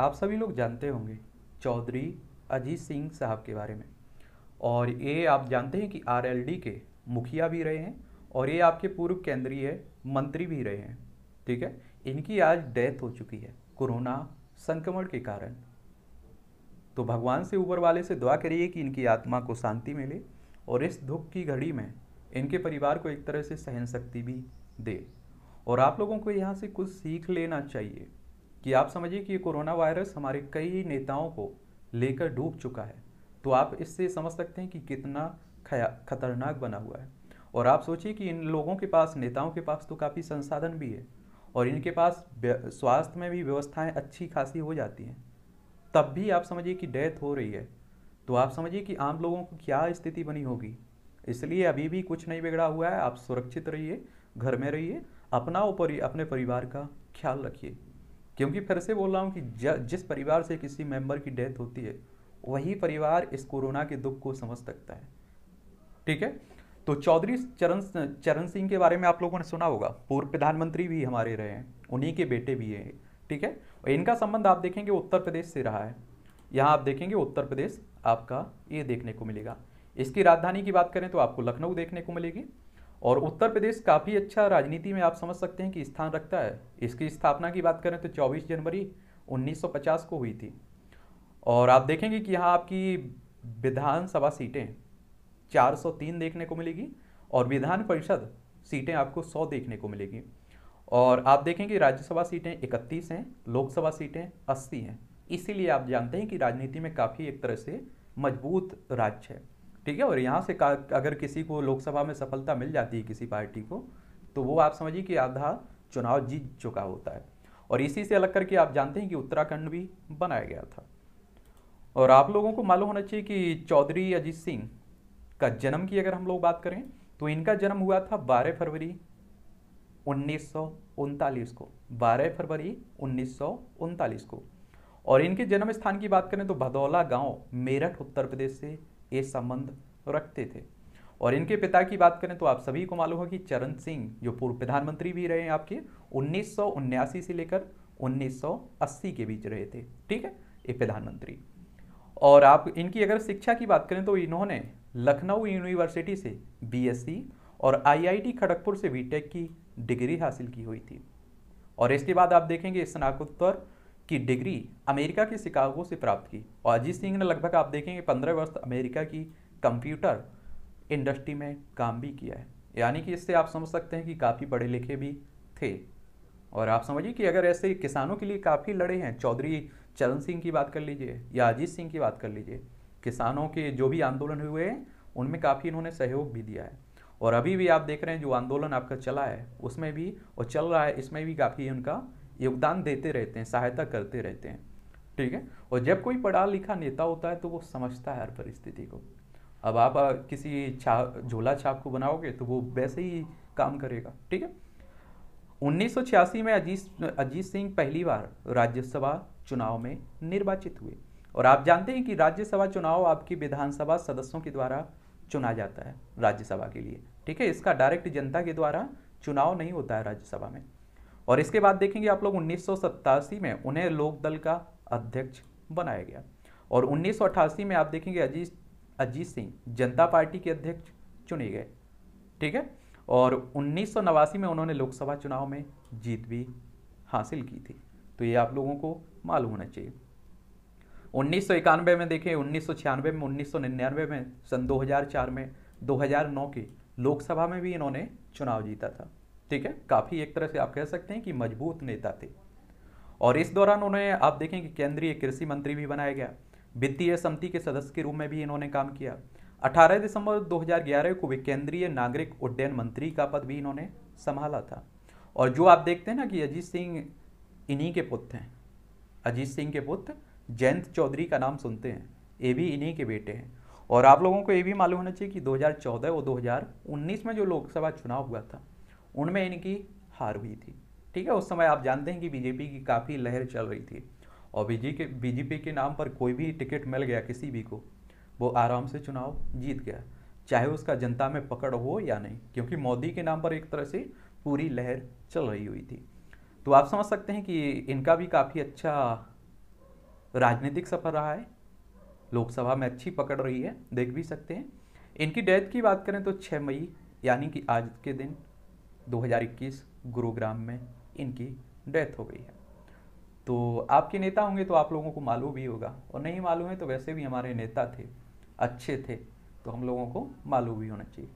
आप सभी लोग जानते होंगे चौधरी अजीत सिंह साहब के बारे में और ये आप जानते हैं कि आरएलडी के मुखिया भी रहे हैं और ये आपके पूर्व केंद्रीय मंत्री भी रहे हैं ठीक है इनकी आज डेथ हो चुकी है कोरोना संक्रमण के कारण तो भगवान से ऊपर वाले से दुआ करिए कि इनकी आत्मा को शांति मिले और इस दुख की घड़ी में इनके परिवार को एक तरह से सहन शक्ति भी दे और आप लोगों को यहाँ से कुछ सीख लेना चाहिए कि आप समझिए कि ये कोरोना वायरस हमारे कई नेताओं को लेकर डूब चुका है तो आप इससे समझ सकते हैं कि कितना खतरनाक बना हुआ है और आप सोचिए कि इन लोगों के पास नेताओं के पास तो काफ़ी संसाधन भी है और इनके पास स्वास्थ्य में भी व्यवस्थाएं अच्छी खासी हो जाती हैं तब भी आप समझिए कि डेथ हो रही है तो आप समझिए कि आम लोगों को क्या स्थिति बनी होगी इसलिए अभी भी कुछ नहीं बिगड़ा हुआ है आप सुरक्षित रहिए घर में रहिए अपना और अपने परिवार का ख्याल रखिए क्योंकि फिर से बोल रहा हूँ कि ज, जिस परिवार से किसी मेंबर की डेथ होती है वही परिवार इस कोरोना के दुख को समझ सकता है ठीक है तो चौधरी चरण चरण सिंह के बारे में आप लोगों ने सुना होगा पूर्व प्रधानमंत्री भी हमारे रहे हैं उन्हीं के बेटे भी हैं ठीक है और इनका संबंध आप देखेंगे उत्तर प्रदेश से रहा है यहाँ आप देखेंगे उत्तर प्रदेश आपका ये देखने को मिलेगा इसकी राजधानी की बात करें तो आपको लखनऊ देखने को मिलेगी और उत्तर प्रदेश काफ़ी अच्छा राजनीति में आप समझ सकते हैं कि स्थान रखता है इसकी स्थापना की बात करें तो 24 जनवरी 1950 को हुई थी और आप देखेंगे कि यहाँ आपकी विधानसभा सीटें 403 देखने को मिलेगी और विधान परिषद सीटें आपको 100 देखने को मिलेगी और आप देखेंगे राज्यसभा सीटें 31 हैं लोकसभा सीटें 80 हैं इसीलिए आप जानते हैं कि राजनीति में काफ़ी एक तरह से मजबूत राज्य है ठीक है और यहाँ से अगर किसी को लोकसभा में सफलता मिल जाती है किसी पार्टी को तो वो आप समझिए कि आधा चुनाव जीत चुका होता है और इसी से अलग करके आप जानते हैं कि उत्तराखंड भी बनाया गया था और आप लोगों को मालूम होना चाहिए कि चौधरी अजीत सिंह का जन्म की अगर हम लोग बात करें तो इनका जन्म हुआ था 12 फरवरी उन्नीस को 12 फरवरी उन्नीस को और इनके जन्म स्थान की बात करें तो भदौला गांव मेरठ उत्तर प्रदेश से ये संबंध रखते थे और इनके पिता की बात करें तो आप सभी को मालूम होगा कि चरण सिंह जो पूर्व प्रधानमंत्री भी रहे हैं आपके उन्नीस से लेकर 1980 के बीच रहे थे ठीक है ये प्रधानमंत्री और आप इनकी अगर शिक्षा की बात करें तो इन्होंने लखनऊ यूनिवर्सिटी से बी और आईआईटी खड़गपुर से बी की डिग्री हासिल की हुई थी और इसके बाद आप देखेंगे स्नाकोत्तर की डिग्री अमेरिका के शिकागो से प्राप्त की और अजीत सिंह ने लगभग आप देखेंगे पंद्रह वर्ष अमेरिका की कंप्यूटर इंडस्ट्री में काम भी किया है यानी कि इससे आप समझ सकते हैं कि काफ़ी पढ़े लिखे भी थे और आप समझिए कि अगर ऐसे किसानों के लिए काफ़ी लड़े हैं चौधरी चरण सिंह की बात कर लीजिए या अजीत सिंह की बात कर लीजिए किसानों के जो भी आंदोलन हुए हैं उनमें काफ़ी इन्होंने सहयोग भी दिया है और अभी भी आप देख रहे हैं जो आंदोलन आपका चला है उसमें भी और चल रहा है इसमें भी काफ़ी उनका योगदान देते रहते हैं सहायता करते रहते हैं ठीक है और जब कोई पढ़ा लिखा नेता होता है तो वो समझता है हर परिस्थिति को अब आप किसी छाप झोला छाप को बनाओगे तो वो वैसे ही काम करेगा ठीक है 1986 में अजीत अजीत सिंह पहली बार राज्यसभा चुनाव में निर्वाचित हुए और आप जानते हैं कि राज्यसभा चुनाव आपकी विधानसभा सदस्यों के द्वारा चुना जाता है राज्यसभा के लिए ठीक है इसका डायरेक्ट जनता के द्वारा चुनाव नहीं होता है राज्यसभा में और इसके बाद देखेंगे आप लोग उन्नीस में उन्हें लोकदल का अध्यक्ष बनाया गया और उन्नीस में आप देखेंगे अजीत अजीत सिंह जनता पार्टी के अध्यक्ष चुने गए ठीक है और उन्नीस में उन्होंने लोकसभा चुनाव में जीत भी हासिल की थी तो ये आप लोगों को मालूम होना चाहिए उन्नीस में देखें उन्नीस में उन्नीस में सन 2004 में 2009 के लोकसभा में भी इन्होंने चुनाव जीता था ठीक है काफ़ी एक तरह से आप कह सकते हैं कि मजबूत नेता थे और इस दौरान उन्हें आप देखें कि केंद्रीय कृषि मंत्री भी बनाया गया वित्तीय समिति के सदस्य के रूप में भी इन्होंने काम किया 18 दिसंबर 2011 को वे केंद्रीय नागरिक उड्डयन मंत्री का पद भी इन्होंने संभाला था और जो आप देखते हैं ना कि अजीत सिंह इन्हीं के पुत्र हैं अजीत सिंह के पुत्र जयंत चौधरी का नाम सुनते हैं ये भी इन्हीं के बेटे हैं और आप लोगों को ये भी मालूम होना चाहिए कि 2014 और 2019 में जो लोकसभा चुनाव हुआ था उनमें इनकी हार हुई थी ठीक है उस समय आप जानते हैं कि बीजेपी की काफ़ी लहर चल रही थी और बीजे के बीजेपी के नाम पर कोई भी टिकट मिल गया किसी भी को वो आराम से चुनाव जीत गया चाहे उसका जनता में पकड़ हो या नहीं क्योंकि मोदी के नाम पर एक तरह से पूरी लहर चल रही हुई थी तो आप समझ सकते हैं कि इनका भी काफ़ी अच्छा राजनीतिक सफर रहा है लोकसभा में अच्छी पकड़ रही है देख भी सकते हैं इनकी डेथ की बात करें तो 6 मई यानी कि आज के दिन 2021 गुरुग्राम में इनकी डेथ हो गई है तो आपके नेता होंगे तो आप लोगों को मालूम भी होगा और नहीं मालूम है तो वैसे भी हमारे नेता थे अच्छे थे तो हम लोगों को मालूम भी होना चाहिए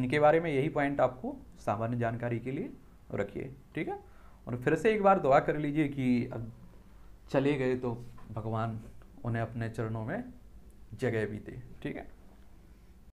इनके बारे में यही पॉइंट आपको सामान्य जानकारी के लिए रखिए ठीक है और फिर से एक बार दुआ कर लीजिए कि अब चले गए तो भगवान उन्हें अपने चरणों में जगह भी दे ठीक है